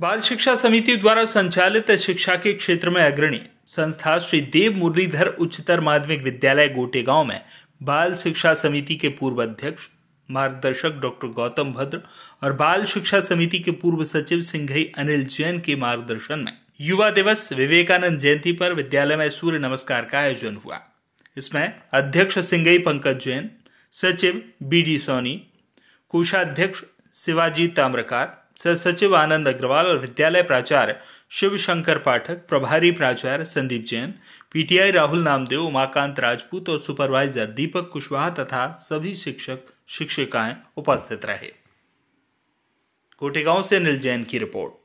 बाल शिक्षा समिति द्वारा संचालित शिक्षा के क्षेत्र में अग्रणी संस्था श्री देव मुरलीधर उच्चतर माध्यमिक विद्यालय गोटे गांव में बाल शिक्षा समिति के पूर्व अध्यक्ष मार्गदर्शक डॉक्टर गौतम भद्र और बाल शिक्षा समिति के पूर्व सचिव सिंघई अनिल जैन के मार्गदर्शन में युवा दिवस विवेकानंद जयंती पर विद्यालय में सूर्य नमस्कार का आयोजन हुआ इसमें अध्यक्ष सिंघई पंकज जैन सचिव बी डी सोनी कोषाध्यक्ष शिवाजी ताम्रकार सह सचिव आनंद अग्रवाल और विद्यालय प्राचार्य शिव शंकर पाठक प्रभारी प्राचार्य संदीप जैन पीटीआई राहुल नामदेव उमाकांत राजपूत और सुपरवाइजर दीपक कुशवाहा तथा सभी शिक्षक शिक्षिकाएं उपस्थित रहे कोटेगांव से अनिल जैन की रिपोर्ट